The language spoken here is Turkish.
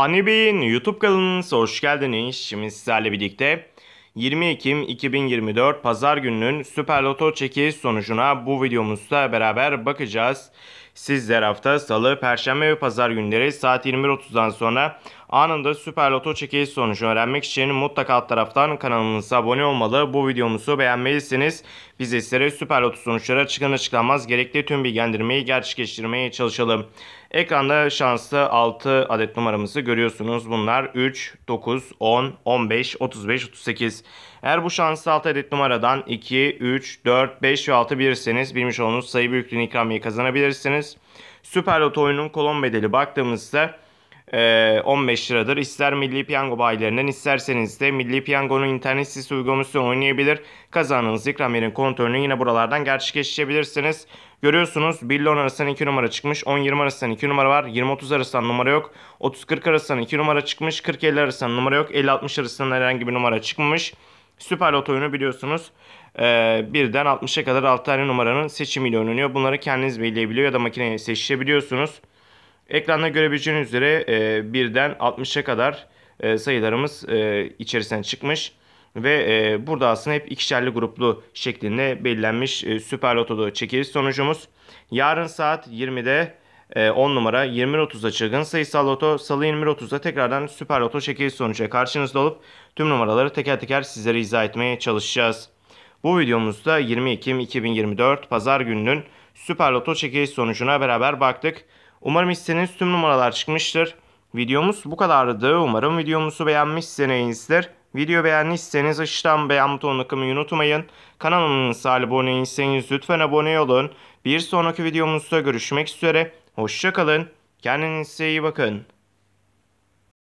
Hani YouTube kanalına hoş geldiniz. Şimdi sizlerle birlikte 20 Ekim 2024 Pazar gününün Süper Loto çekiliş sonucuna bu videomuzda beraber bakacağız. Sizler hafta salı, perşembe ve pazar günleri saat 21.30'dan sonra anında Süper Loto çekiliş sonucunu öğrenmek için mutlaka alt taraftan kanalımıza abone olmalı. Bu videomuzu beğenmelisiniz. Biz de sizlere Süper Loto sonuçları açıklanır açıklanmaz gerekli tüm bilgilendirmeyi gerçekleştirmeye çalışalım. Ekranda şanslı 6 adet numaramızı görüyorsunuz. Bunlar 3, 9, 10, 15, 35, 38. Eğer bu şansı 6 adet numaradan 2, 3, 4, 5 ve 6 bilirseniz bilmiş olduğunuz sayı büyüklüğünü ikramiye kazanabilirsiniz. Süper Loto oyunun kolon bedeli baktığımızda 15 liradır. İster Milli Piyango bayilerinden isterseniz de Milli Piyango'nun internet sitesi uygulamasını oynayabilir. Kazandığınız ikramiyenin kontrolünü yine buralardan gerçekleştirebilirsiniz. Görüyorsunuz 1 ile 10 arasından 2 numara çıkmış. 10-20 arasından 2 numara var. 20-30 arasından numara yok. 30-40 arasından 2 numara çıkmış. 40-50 arasından numara yok. 50-60 arasından herhangi bir numara çıkmamış. Süper Lot oyunu biliyorsunuz. birden 60'a kadar 6 tane numaranın seçimiyle oynanıyor. Bunları kendiniz belirleyebiliyor ya da makineye seçebiliyorsunuz. Ekranda görebileceğiniz üzere e, birden 60'a kadar e, sayılarımız e, içerisinden çıkmış. Ve e, burada aslında hep ikişerli gruplu şeklinde belirlenmiş e, Süper Loto'da çekiliş sonucumuz. Yarın saat 20'de e, 10 numara 20.30'da çılgın sayısal loto, salı 20.30'da tekrardan Süper Loto çekiliş sonucu karşınızda olup tüm numaraları teker teker sizlere izah etmeye çalışacağız. Bu videomuzda 20 Ekim 2024 Pazar gününün Süper Loto çekiliş sonucuna beraber baktık. Umarım istediğiniz tüm numaralar çıkmıştır. Videomuz bu kadardı. Umarım videomuzu beğenmişsinizdir. Video beğendiyseniz aşağıdan beğen butonuna kımayı unutmayın. Kanalımıza abone değilseniz lütfen abone olun. Bir sonraki videomuzda görüşmek üzere. Hoşçakalın. Kendinize iyi bakın.